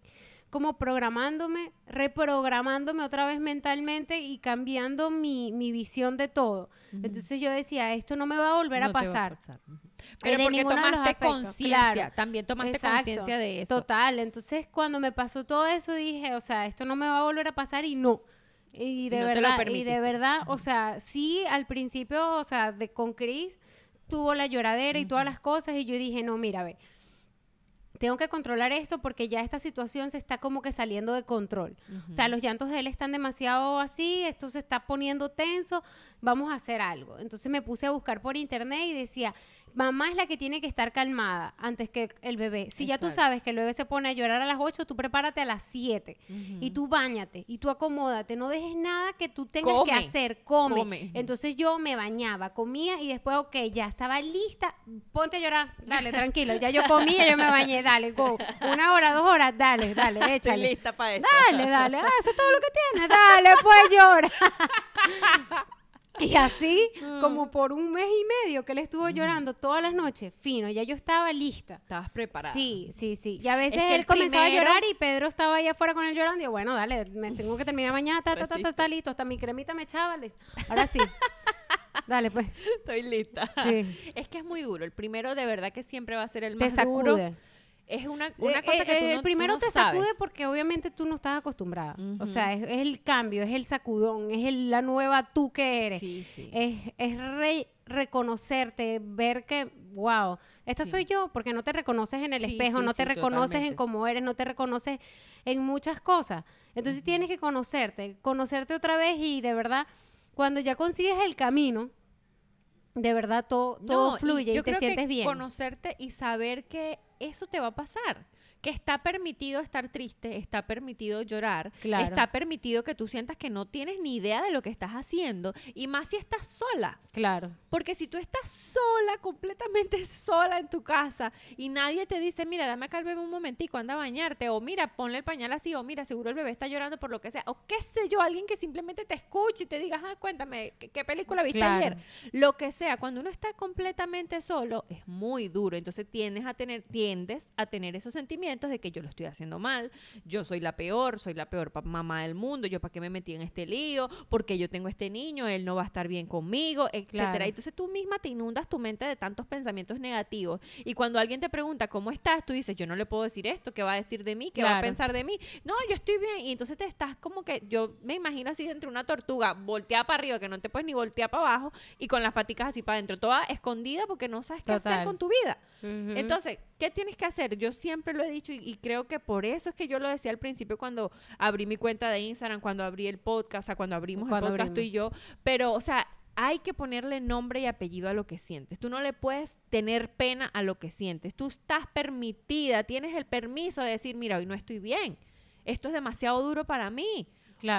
como programándome, reprogramándome otra vez mentalmente y cambiando mi, visión de todo. Entonces yo decía, esto no me va a volver a pasar. Eh, Pero porque tomaste conciencia, también tomaste conciencia de eso. Total, entonces cuando me pasó todo eso dije, o sea, esto no me va a volver a pasar y no. Y de verdad, de verdad, o sea, sí, al principio, o sea, de con Cris tuvo la lloradera y todas las cosas y yo dije, no, mira, ve, tengo que controlar esto porque ya esta situación se está como que saliendo de control. O sea, los llantos de él están demasiado así, esto se está poniendo tenso, vamos a hacer algo. Entonces me puse a buscar por internet y decía, mamá es la que tiene que estar calmada antes que el bebé. Si ya tú sabes que el bebé se pone a llorar a las 8, tú prepárate a las 7 y tú bañate y tú acomódate, no dejes nada que tú tengas que hacer, come. Entonces yo me bañaba, comía y después, ok, ya estaba lista, ponte a llorar, dale, [LAUGHS] tranquilo, ya yo comía, yo me bañé, dale, go. Una hora, dos horas, dale, dale, échale. lista para esto. Dale, dale, ah, eso todo lo que tienes, dale, pues llora. [LAUGHS] [LAUGHS] Y así, mm. como por un mes y medio que él estuvo mm. llorando todas las noches, fino, ya yo estaba lista. Estabas preparada. Sí, sí, sí. Y a veces él comenzaba a llorar y Pedro estaba ahí afuera con él llorando. Y yo, bueno, dale, me tengo que terminar mañana, ta, ta, listo. Hasta mi cremita me echaba. Ahora sí. [LAUGHS] dale, pues. Estoy lista. Sí. [LAUGHS] Es que es muy duro. El primero de verdad que siempre va a ser el más duro es eh, una, cosa que eh, tú eh, no, primero te sacude porque obviamente tú no estás acostumbrada. O sea, es, el cambio, es el sacudón, es la nueva tú que eres. Sí, Es, es reconocerte, ver que, wow, esta soy yo, porque no te reconoces en el espejo, no te reconoces en cómo eres, no te reconoces en muchas cosas. Entonces tienes que conocerte, conocerte otra vez y de verdad, cuando ya consigues el camino, de verdad todo, fluye y, te sientes que bien. Conocerte y saber que eso te va a pasar que está permitido estar triste, está permitido llorar, está permitido que tú sientas que no tienes ni idea de lo que estás haciendo y más si estás sola. Claro. Porque si tú estás sola, completamente [LAUGHS] sola en tu casa y nadie te dice, mira, dame acá al bebé un momentico, anda a bañarte, o mira, ponle el pañal así, o mira, seguro el bebé está llorando por lo que sea, o qué sé yo, alguien que simplemente te escuche y te diga, ah, cuéntame, ¿qué, película viste ayer? Lo que sea, cuando uno está completamente solo, es muy duro, entonces tienes a tener, tiendes a tener esos sentimientos de que yo lo estoy haciendo mal, yo soy la peor, soy la peor mamá del mundo, yo para qué me metí en este lío, porque yo tengo este niño, él no va a estar bien conmigo, etcétera. Y Entonces tú misma te inundas tu mente de tantos pensamientos negativos y cuando alguien te pregunta cómo estás, tú dices, yo no le puedo decir esto, qué va a decir de mí, qué va a pensar de mí. No, yo estoy bien y entonces te estás como que yo me imagino así dentro de una tortuga, volteada para arriba que no te puedes ni voltear para abajo y con las patitas así para adentro, toda escondida porque no sabes qué hacer con tu vida. Entonces, ¿qué tienes que hacer? Yo siempre lo he dicho y, creo que por eso es que yo lo decía al principio cuando abrí mi cuenta de Instagram, cuando abrí el podcast, o sea, cuando abrimos el podcast tú y yo, pero, o sea, hay que ponerle nombre y apellido a lo que sientes. Tú no le puedes tener pena a lo que sientes. Tú estás permitida, tienes el permiso de decir, mira, hoy no estoy bien. Esto es demasiado duro para mí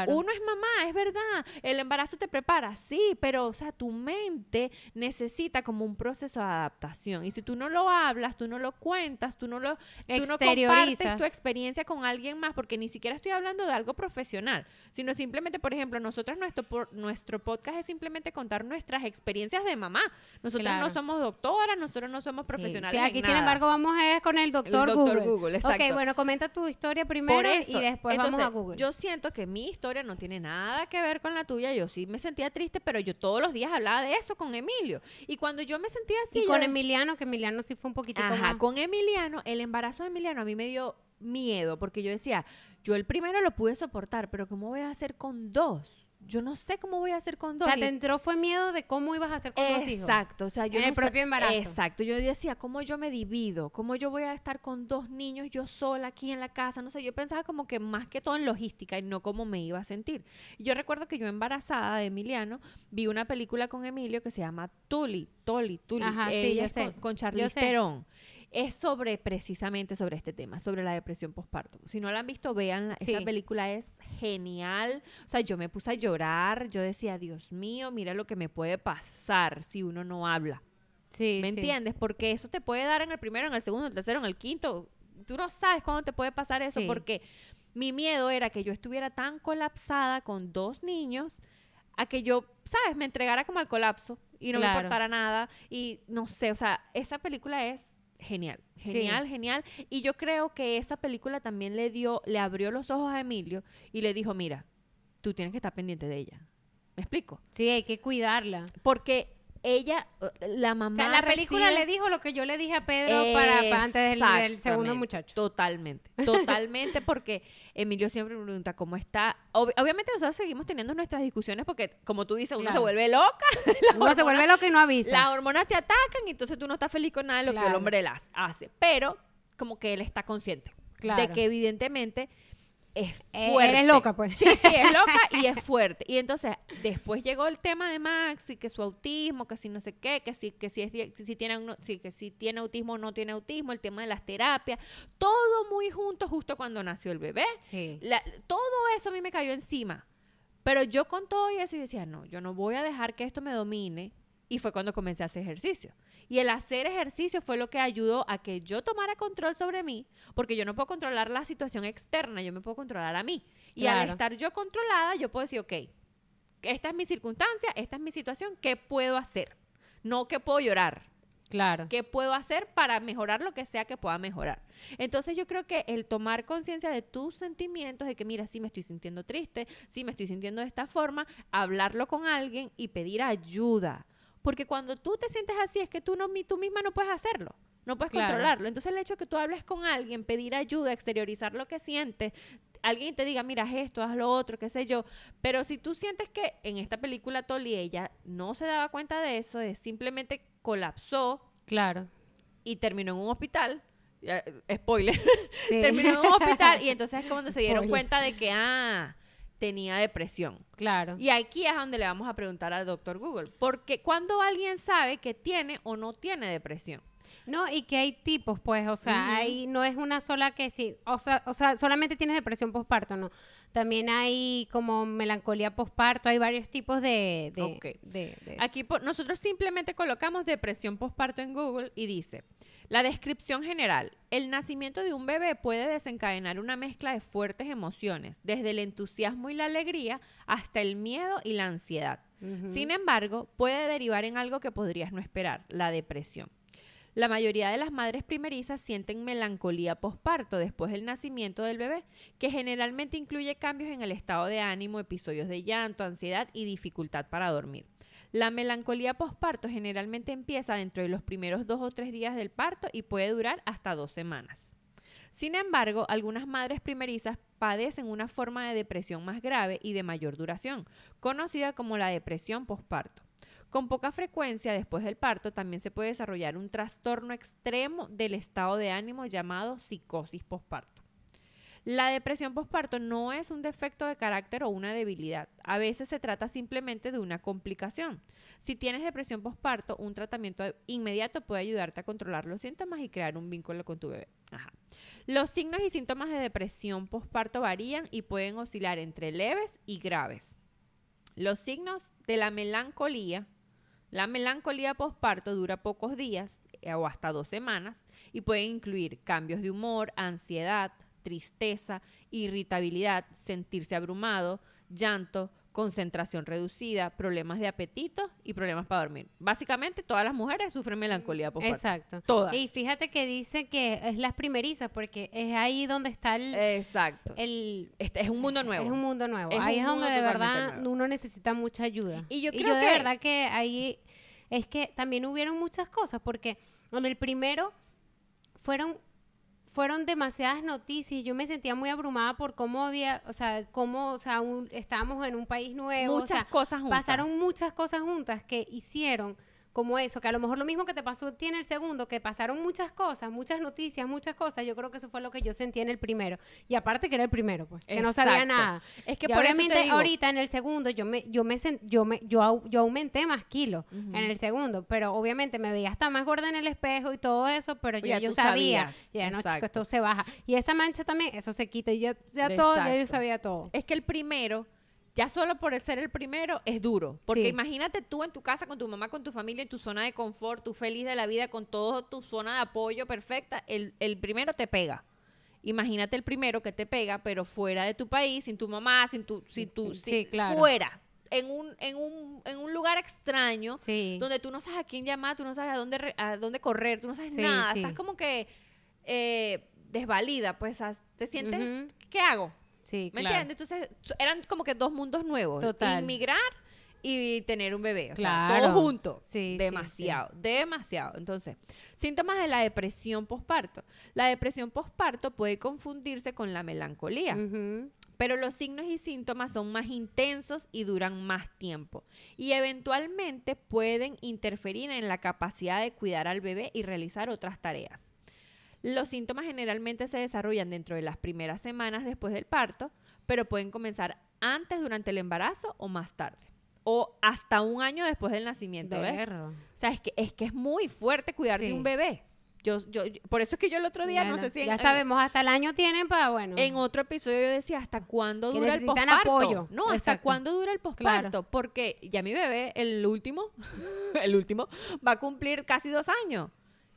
uno es mamá, es verdad. El embarazo te prepara, sí, pero, o sea, tu mente necesita como un proceso de adaptación. Y si tú no lo hablas, tú no lo cuentas, tú no lo tú no compartes tu experiencia con alguien más, porque ni siquiera estoy hablando de algo profesional, sino simplemente, por ejemplo, nosotros nuestro por, nuestro podcast es simplemente contar nuestras experiencias de mamá. Nosotros no somos doctoras, nosotros no somos profesionales. Sí, aquí sin embargo vamos con el doctor, Google. Ok, bueno, comenta tu historia primero y después vamos a Google. Yo siento que mi historia no tiene nada que ver con la tuya. Yo sí me sentía triste, pero yo todos los días hablaba de eso con Emilio. Y cuando yo me sentía así. Y con Emiliano, que Emiliano sí fue un poquitico más. con Emiliano, el embarazo de Emiliano a mí me dio miedo, porque yo decía, yo el primero lo pude soportar, pero ¿cómo voy a hacer con dos? yo no sé cómo voy a hacer con dos. O sea, te entró fue miedo de cómo ibas a hacer con dos hijos. Exacto, o sea, yo en el propio embarazo. Exacto, yo decía, ¿cómo yo me divido? ¿Cómo yo voy a estar con dos niños yo sola aquí en la casa? No sé, yo pensaba como que más que todo en logística y no cómo me iba a sentir. Yo recuerdo que yo embarazada de Emiliano vi una película con Emilio que se llama Tuli, Toli, Tuli, Ajá, sí, sé. Con, Charlie Perón es sobre precisamente sobre este tema, sobre la depresión postparto. Si no la han visto, vean, esa película es genial. O sea, yo me puse a llorar, yo decía, Dios mío, mira lo que me puede pasar si uno no habla. Sí, ¿Me entiendes? Porque eso te puede dar en el primero, en el segundo, en el tercero, en el quinto. Tú no sabes cuándo te puede pasar eso porque mi miedo era que yo estuviera tan colapsada con dos niños a que yo, ¿sabes? Me entregara como al colapso y no me importara nada. Y no sé, o sea, esa película es genial, genial, genial. Y yo creo que esa película también le dio, le abrió los ojos a Emilio y le dijo, mira, tú tienes que estar pendiente de ella. ¿Me explico? Sí, hay que cuidarla. Porque ella, la mamá. O sea, la película le dijo lo que yo le dije a Pedro para, antes del, segundo muchacho. Totalmente, totalmente, porque Emilio siempre me pregunta cómo está. obviamente nosotros seguimos teniendo nuestras discusiones porque, como tú dices, uno se vuelve loca. [LAUGHS] uno se vuelve loca y no avisa. Las hormonas te atacan y entonces tú no estás feliz con nada de lo que el hombre las hace. Pero como que él está consciente de que evidentemente es eh, fuerte. loca, pues. Sí, sí, es loca y [LAUGHS] es fuerte. Y entonces, después llegó el tema de Max y que su autismo, que si no sé qué, que si, que si, tiene, que si tiene autismo o no tiene autismo, el tema de las terapias, todo muy junto justo cuando nació el bebé. Sí. todo eso a mí me cayó encima. Pero yo con todo eso yo decía, no, yo no voy a dejar que esto me domine y fue cuando comencé a hacer ejercicio. Y el hacer ejercicio fue lo que ayudó a que yo tomara control sobre mí, porque yo no puedo controlar la situación externa, yo me puedo controlar a mí. Y al estar yo controlada, yo puedo decir, ok, esta es mi circunstancia, esta es mi situación, ¿qué puedo hacer? No que puedo llorar. Claro. ¿Qué puedo hacer para mejorar lo que sea que pueda mejorar? Entonces yo creo que el tomar conciencia de tus sentimientos, de que mira, sí me estoy sintiendo triste, sí me estoy sintiendo de esta forma, hablarlo con alguien y pedir ayuda. Porque cuando tú te sientes así es que tú, no, tú misma no puedes hacerlo. No puedes controlarlo. Entonces el hecho de que tú hables con alguien, pedir ayuda, exteriorizar lo que sientes, alguien te diga, mira, haz esto, haz lo otro, qué sé yo. Pero si tú sientes que en esta película Tolly ella no se daba cuenta de eso, simplemente colapsó. Claro. Y terminó en un hospital. Eh, eh, spoiler. [LAUGHS] terminó en un hospital y [LAUGHS] entonces es cuando se dieron cuenta de que, ah, tenía depresión. Claro. Y aquí es donde le vamos a preguntar al doctor Google, porque cuando alguien sabe que tiene o no tiene depresión. No, y que hay tipos, pues, o sea, hay, no es una sola que sí, o sea, o sea, solamente tienes depresión postparto, no. También hay como melancolía postparto, hay varios tipos de... de, Aquí nosotros simplemente colocamos depresión postparto en Google y dice, la descripción general. El nacimiento de un bebé puede desencadenar una mezcla de fuertes emociones, desde el entusiasmo y la alegría hasta el miedo y la ansiedad. Sin embargo, puede derivar en algo que podrías no esperar, la depresión. La mayoría de las madres primerizas sienten melancolía posparto después del nacimiento del bebé, que generalmente incluye cambios en el estado de ánimo, episodios de llanto, ansiedad y dificultad para dormir. La melancolía posparto generalmente empieza dentro de los primeros dos o tres días del parto y puede durar hasta dos semanas. Sin embargo, algunas madres primerizas padecen una forma de depresión más grave y de mayor duración, conocida como la depresión posparto. Con poca frecuencia después del parto también se puede desarrollar un trastorno extremo del estado de ánimo llamado psicosis posparto. La depresión postparto no es un defecto de carácter o una debilidad. A veces se trata simplemente de una complicación. Si tienes depresión postparto, un tratamiento inmediato puede ayudarte a controlar los síntomas y crear un vínculo con tu bebé. Los signos y síntomas de depresión postparto varían y pueden oscilar entre leves y graves. Los signos de la melancolía. La melancolía postparto dura pocos días eh, o hasta dos semanas y puede incluir cambios de humor, ansiedad, tristeza, irritabilidad, sentirse abrumado, llanto, concentración reducida, problemas de apetito y problemas para dormir. Básicamente todas las mujeres sufren melancolía mm, Exacto. Todas. Y fíjate que dice que es las primerizas porque es ahí donde está el Exacto. El este es un mundo nuevo. Es un mundo nuevo. ahí es donde de verdad uno necesita mucha ayuda. Y yo creo y yo de que verdad que ahí es que también hubieron muchas cosas porque donde el primero fueron fueron demasiadas noticias, yo me sentía muy abrumada por cómo había, o sea, cómo, o sea, estábamos en un país nuevo. Muchas cosas juntas. Pasaron muchas cosas juntas que hicieron como eso, que a lo mejor lo mismo que te pasó tiene el segundo, que pasaron muchas cosas, muchas noticias, muchas cosas, yo creo que eso fue lo que yo sentí en el primero. Y aparte que era el primero, pues, que no sabía nada. Es que obviamente ahorita en el segundo yo me yo me yo me yo, aumenté más kilos en el segundo, pero obviamente me veía hasta más gorda en el espejo y todo eso, pero pues yo, sabía, ya no, chico, esto se baja. Y esa mancha también, eso se quita y ya, ya todo, ya yo sabía todo. Es que el primero ya solo por ser el primero es duro. Porque imagínate tú en tu casa, con tu mamá, con tu familia, en tu zona de confort, tú feliz de la vida, con toda tu zona de apoyo perfecta, el, primero te pega. Imagínate el primero que te pega, pero fuera de tu país, sin tu mamá, sin tu, fuera. En un, en, un, en un lugar extraño, donde tú no sabes a quién llamar, tú no sabes a dónde, a dónde correr, tú no sabes nada. Estás como que eh, desvalida, pues te sientes, ¿qué hago? Sí, ¿Me Entonces, eran como que dos mundos nuevos. Inmigrar y tener un bebé. O sea, todo junto. demasiado, demasiado. Entonces, síntomas de la depresión posparto. La depresión posparto puede confundirse con la melancolía. Pero los signos y síntomas son más intensos y duran más tiempo. Y eventualmente pueden interferir en la capacidad de cuidar al bebé y realizar otras tareas. Los síntomas generalmente se desarrollan dentro de las primeras semanas después del parto, pero pueden comenzar antes, durante el embarazo o más tarde. O hasta un año después del nacimiento. O sea, es que, es que es muy fuerte cuidar de un bebé. Yo, yo, por eso es que yo el otro día, no sé si... ya sabemos, hasta el año tienen para, bueno... En otro episodio yo decía, ¿hasta cuándo dura el posparto? apoyo. No, ¿hasta cuándo dura el posparto? Porque ya mi bebé, el último, [LAUGHS] el último, va a cumplir casi dos años.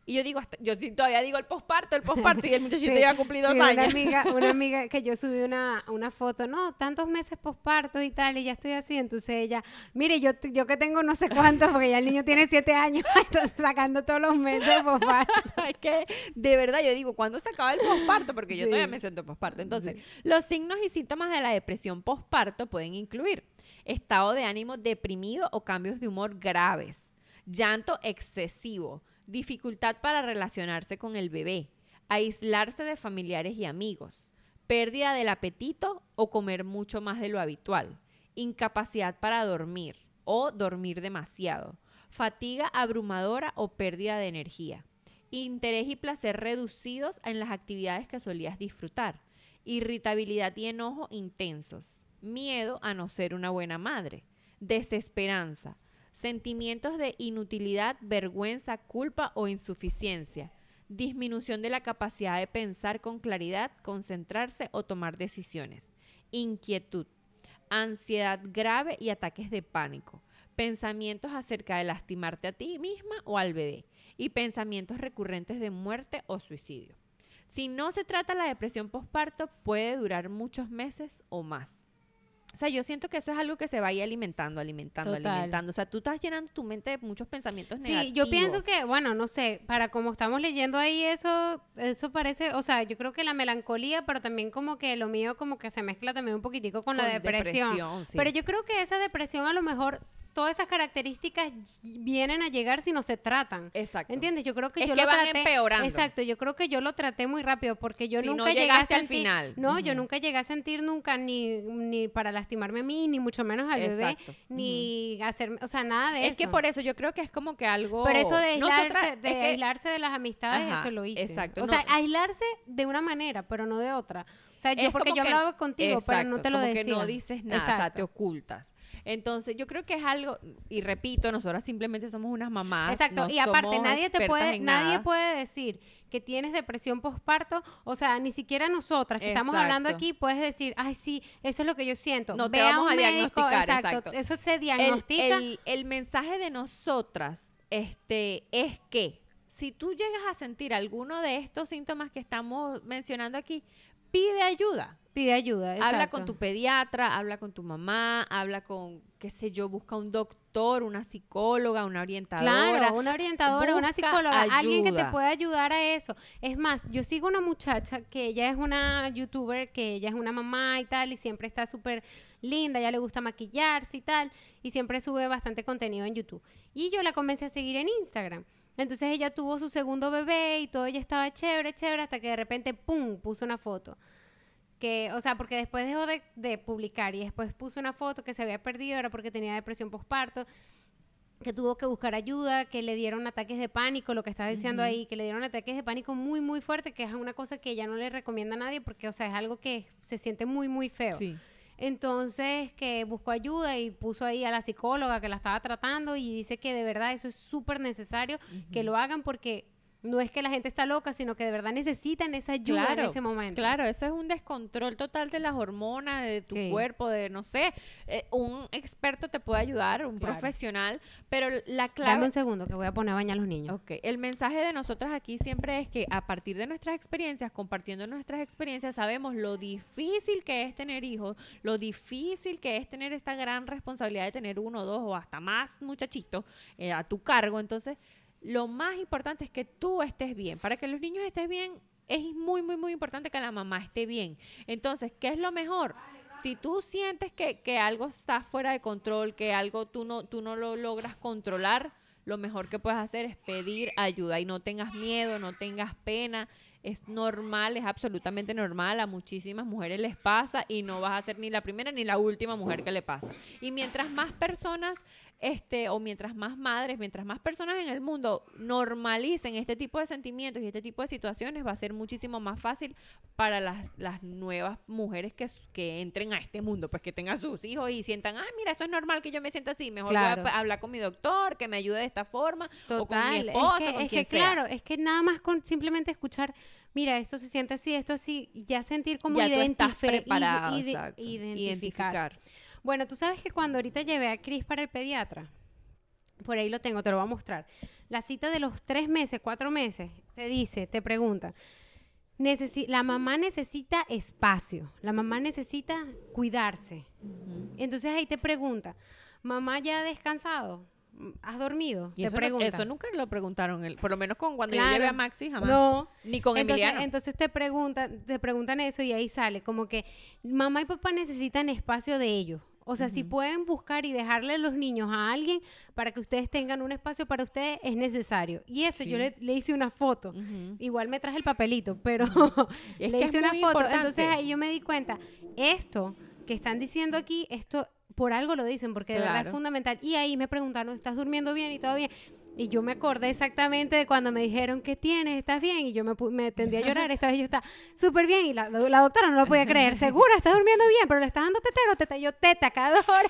Y yo digo, hasta, yo todavía digo el posparto, el posparto, y el muchachito [LAUGHS] ya cumplido dos años. Una amiga, una [LAUGHS] amiga que yo subí una, foto, no, tantos meses posparto y tal, y ya estoy así. Entonces ella, mire, yo, yo que tengo no sé cuántos, porque ya el niño tiene siete años, [LAUGHS] entonces sacando todos los meses posparto. es que, de verdad, yo digo, ¿cuándo se acaba el posparto? Porque yo todavía me siento posparto. Entonces, los signos y síntomas de la depresión posparto pueden incluir estado de ánimo deprimido o cambios de humor graves, llanto excesivo dificultad para relacionarse con el bebé, aislarse de familiares y amigos, pérdida del apetito o comer mucho más de lo habitual, incapacidad para dormir o dormir demasiado, fatiga abrumadora o pérdida de energía, interés y placer reducidos en las actividades que solías disfrutar, irritabilidad y enojo intensos, miedo a no ser una buena madre, desesperanza, sentimientos de inutilidad, vergüenza, culpa o insuficiencia, disminución de la capacidad de pensar con claridad, concentrarse o tomar decisiones, inquietud, ansiedad grave y ataques de pánico, pensamientos acerca de lastimarte a ti misma o al bebé y pensamientos recurrentes de muerte o suicidio. Si no se trata la depresión postparto, puede durar muchos meses o más. O sea, yo siento que eso es algo que se va a ir alimentando, alimentando, alimentando. O sea, tú estás llenando tu mente de muchos pensamientos sí, negativos. Sí, yo pienso que, bueno, no sé, para como estamos leyendo ahí eso, eso parece, o sea, yo creo que la melancolía, pero también como que lo mío como que se mezcla también un poquitico con, la depresión. Pero yo creo que esa depresión a lo mejor todas esas características vienen a llegar si no se tratan. Exacto. ¿Entiendes? Yo creo que es yo que lo van Empeorando. Exacto, yo creo que yo lo traté muy rápido porque yo nunca no llegué a sentir. Al final. No, yo nunca llegué a sentir nunca ni, para lastimarme a mí, ni mucho menos al bebé, ni hacerme, o sea, nada de eso. Es que por eso yo creo que es como que algo. Pero eso de aislarse, de, las amistades, eso lo hice. Exacto. O sea, aislarse de una manera, pero no de otra. O sea, yo porque yo hablaba contigo, pero no te lo decía. no dices nada, te ocultas. Entonces, yo creo que es algo, y repito, nosotras simplemente somos unas mamás. Exacto, y aparte, nadie te puede, nadie puede decir que tienes depresión postparto, o sea, ni siquiera nosotras que estamos hablando aquí puedes decir, ay, sí, eso es lo que yo siento. No te vamos a, diagnosticar. Exacto, eso se diagnostica. El, el, el mensaje de nosotras este, es que si tú llegas a sentir alguno de estos síntomas que estamos mencionando aquí, pide ayuda. Pide ayuda. Habla con tu pediatra, habla con tu mamá, habla con, qué sé yo, busca un doctor, una psicóloga, una orientadora. Claro, una orientadora, una psicóloga, alguien que te pueda ayudar a eso. Es más, yo sigo una muchacha que ella es una youtuber, que ella es una mamá y tal, y siempre está súper linda, ya le gusta maquillarse y tal, y siempre sube bastante contenido en YouTube. Y yo la comencé a seguir en Instagram. Entonces ella tuvo su segundo bebé y todo, ella estaba chévere, chévere, hasta que de repente, ¡pum!, puso una foto o sea, porque después dejó de, publicar y después puso una foto que se había perdido, era porque tenía depresión postparto, que tuvo que buscar ayuda, que le dieron ataques de pánico, lo que estás diciendo ahí, que le dieron ataques de pánico muy, muy fuerte, que es una cosa que ella no le recomienda a nadie porque, o sea, es algo que se siente muy, muy feo. Entonces, que buscó ayuda y puso ahí a la psicóloga que la estaba tratando y dice que de verdad eso es súper necesario que lo hagan porque no es que la gente está loca, sino que de verdad necesitan esa ayuda en ese momento. Claro, eso es un descontrol total de las hormonas, de tu cuerpo, de no sé. Eh, un experto te puede ayudar, un profesional, pero la clave. Dame un segundo, que voy a poner a bañar a los niños. Ok. El mensaje de nosotras aquí siempre es que a partir de nuestras experiencias, compartiendo nuestras experiencias, sabemos lo difícil que es tener hijos, lo difícil que es tener esta gran responsabilidad de tener uno, dos o hasta más muchachitos eh, a tu cargo. Entonces, lo más importante es que tú estés bien. Para que los niños estén bien, es muy, muy, muy importante que la mamá esté bien. Entonces, ¿qué es lo mejor? Si tú sientes que, algo está fuera de control, que algo tú no, tú no lo logras controlar, lo mejor que puedes hacer es pedir ayuda y no tengas miedo, no tengas pena. Es normal, es absolutamente normal. A muchísimas mujeres les pasa y no vas a ser ni la primera ni la última mujer que le pasa. Y mientras más personas este, o mientras más madres, mientras más personas en el mundo normalicen este tipo de sentimientos y este tipo de situaciones, va a ser muchísimo más fácil para las, nuevas mujeres que, entren a este mundo, pues que tengan sus hijos y sientan, ah, mira, eso es normal que yo me sienta así, mejor voy a hablar con mi doctor, que me ayude de esta forma, o con mi esposa es que, es que claro, es que nada más con simplemente escuchar, mira, esto se siente así, esto así, ya sentir como ya tú identificar. Bueno, tú sabes que cuando ahorita llevé a Cris para el pediatra, por ahí lo tengo, te lo voy a mostrar. La cita de los tres meses, cuatro meses, te dice, te pregunta, la mamá necesita espacio, la mamá necesita cuidarse. Entonces ahí te pregunta, mamá ya ha descansado, has dormido, te eso pregunta. eso nunca lo preguntaron, él, por lo menos con cuando yo llevé a Maxi jamás. No. Ni con entonces, Emiliano. Entonces te pregunta, te preguntan eso y ahí sale, como que mamá y papá necesitan espacio de ellos. O sea, si pueden buscar y dejarle los niños a alguien para que ustedes tengan un espacio para ustedes, es necesario. Y eso, yo le, hice una foto. Igual me traje el papelito, pero [LAUGHS] [LAUGHS] le hice una foto. Entonces ahí yo me di cuenta, esto que están diciendo aquí, esto por algo lo dicen, porque de verdad es fundamental. Y ahí me preguntaron, ¿estás durmiendo bien y todo bien? Y yo me acordé exactamente de cuando me dijeron, que tienes? ¿Estás bien? Y yo me, me tendí a llorar. Esta vez yo estaba súper bien. Y la, doctora no lo podía creer. Segura, estás durmiendo bien, pero le estás dando tetero, teta. yo, teta, cada hora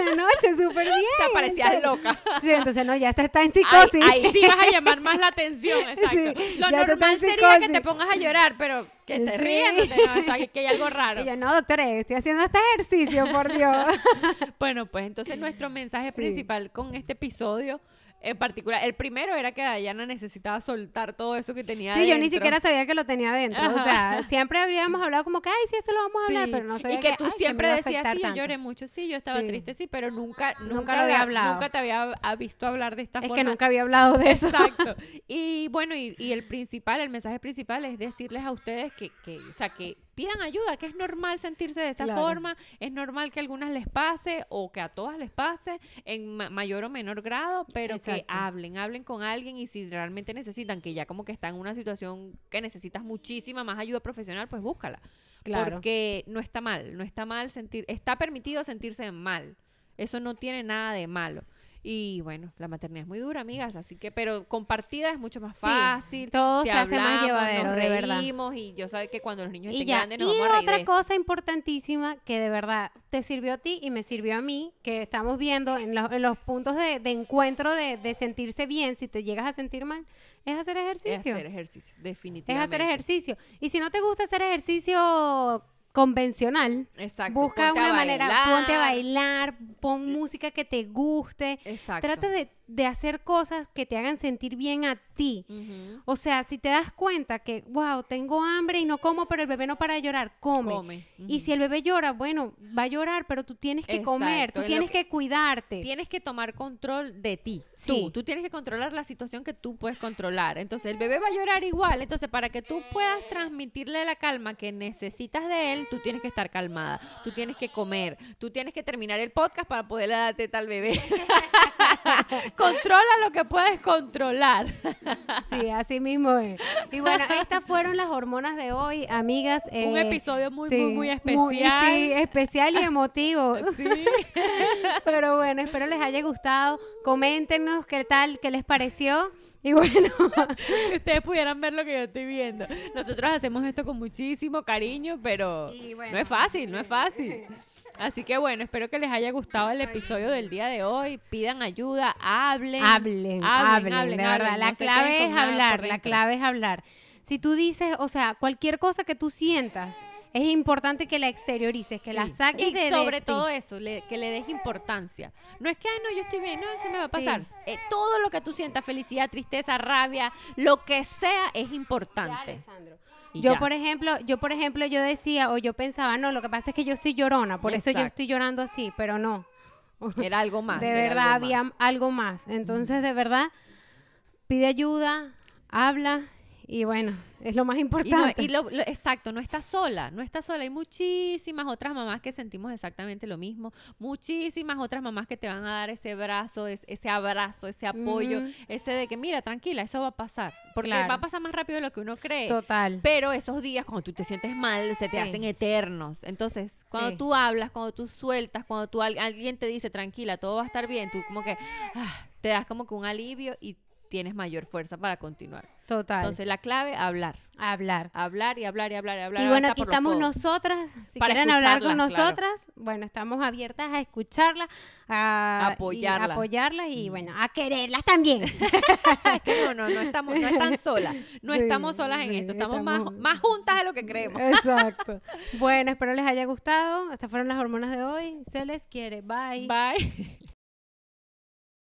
en la noche, súper bien. [LAUGHS] O sea, parecías loca. Sí, entonces, no, ya está, en psicosis. Ahí, sí vas a llamar más la atención, [LAUGHS] exacto. lo normal sería que te pongas a llorar, pero que te sí. que, hay algo raro. Y no, doctora, estoy haciendo este ejercicio, por Dios. [LAUGHS] bueno, pues entonces nuestro mensaje principal con este episodio en particular. El primero era que Dayana necesitaba soltar todo eso que tenía Sí, yo ni siquiera sabía que lo tenía dentro. O sea, siempre habíamos [LAUGHS] hablado como que, ay, sí, eso lo vamos a hablar, pero no sabía Y que, tú siempre decías, sí, yo lloré mucho, sí, yo estaba triste, sí, pero nunca, nunca, lo había hablado. Nunca te había visto hablar de esta forma. Es que nunca había hablado de eso. Exacto. [LAUGHS] Y bueno, y, el principal, el mensaje principal es decirles a ustedes que, que o sea, que pidan ayuda, que es normal sentirse de esa forma, es normal que a algunas les pase o que a todas les pase en mayor o menor grado, pero que hablen, hablen con alguien y si realmente necesitan, que ya como que están en una situación que necesitas muchísima más ayuda profesional, pues búscala. Claro. Porque no está mal, no está mal sentir, está permitido sentirse mal. Eso no tiene nada de malo. Y bueno, la maternidad es muy dura, amigas, así que, pero compartida es mucho más fácil. Sí, todo se hace más llevadero, Y yo sé que cuando los niños estén grandes nos y vamos a reír otra cosa importantísima que de verdad te sirvió a ti y me sirvió a mí, que estamos viendo en, los puntos de, encuentro de, de sentirse bien, si te llegas a sentir mal, es hacer ejercicio. Es hacer ejercicio, definitivamente. Es hacer ejercicio. Y si no te gusta hacer ejercicio convencional. Exacto. Busca una manera, ponte a bailar, pon eh, música que te guste. Exacto. Trata de, hacer cosas que te hagan sentir bien a ti. O sea, si te das cuenta que, wow, tengo hambre y no como, pero el bebé no para de llorar, come. Y si el bebé llora, bueno, va a llorar, pero tú tienes que comer, tú tienes que, cuidarte. Tienes que tomar control de ti. Tú, tú tienes que controlar la situación que tú puedes controlar. Entonces, el bebé va a llorar igual. Entonces, para que tú puedas transmitirle la calma que necesitas de él, tú tienes que estar calmada, tú tienes que comer, tú tienes que terminar el podcast para poder darte tal bebé. [LAUGHS] Controla lo que puedes controlar. sí, así mismo Y bueno, [LAUGHS] estas fueron las hormonas de hoy, amigas. Eh, Un episodio muy, muy, muy especial. sí, especial y emotivo. [LAUGHS] Pero bueno, espero les haya gustado. Coméntenos qué tal, qué les pareció. Y bueno, [LAUGHS] ustedes pudieran ver lo que yo estoy viendo. Nosotros hacemos esto con muchísimo cariño, pero no es fácil, no es fácil. Así que bueno, espero que les haya gustado el episodio del día de hoy. Pidan ayuda, hablen. Hablen, hablen, hablen, la clave es hablar, la clave es hablar. Si tú dices, o sea, cualquier cosa que tú sientas, es importante que la exteriorices, que la saques y de sobre todo eso, que le des importancia. No es que, ay, no, yo estoy bien, no, eso me va a pasar. Eh, todo lo que tú sientas, felicidad, tristeza, rabia, lo que sea, es importante. yo por ejemplo, yo por ejemplo, yo decía o yo pensaba, no, lo que pasa es que yo soy llorona, por eso yo estoy llorando así, pero no. [LAUGHS] Era algo más. De verdad había algo más. Entonces, de verdad, pide ayuda, habla y bueno, es lo más importante. Y, lo, exacto, no está sola, no está sola. Hay muchísimas otras mamás que sentimos exactamente lo mismo. Muchísimas otras mamás que te van a dar ese brazo, ese abrazo, ese apoyo, ese de que, mira, tranquila, eso va a pasar. Porque va a pasar más rápido de lo que uno cree. Total. Pero esos días, cuando tú te sientes mal, se te hacen eternos. Entonces, cuando tú hablas, cuando tú sueltas, cuando tú alguien te dice, tranquila, todo va a estar bien, tú como que ah, te das como que un alivio y tienes mayor fuerza para continuar. Total. Entonces, la clave, hablar. Hablar. Hablar y hablar y hablar y hablar. Y bueno, aquí estamos nosotras. Si quieren hablar con nosotras, bueno, estamos abiertas a escucharla. a apoyarlas. Y, y bueno, a quererlas también. [LAUGHS] no, no, no estamos, no están solas. No estamos solas en esto. Estamos, Más, más juntas de lo que creemos. Exacto. [LAUGHS] bueno, espero les haya gustado. Estas fueron las hormonas de hoy. Se les quiere. Bye. Bye.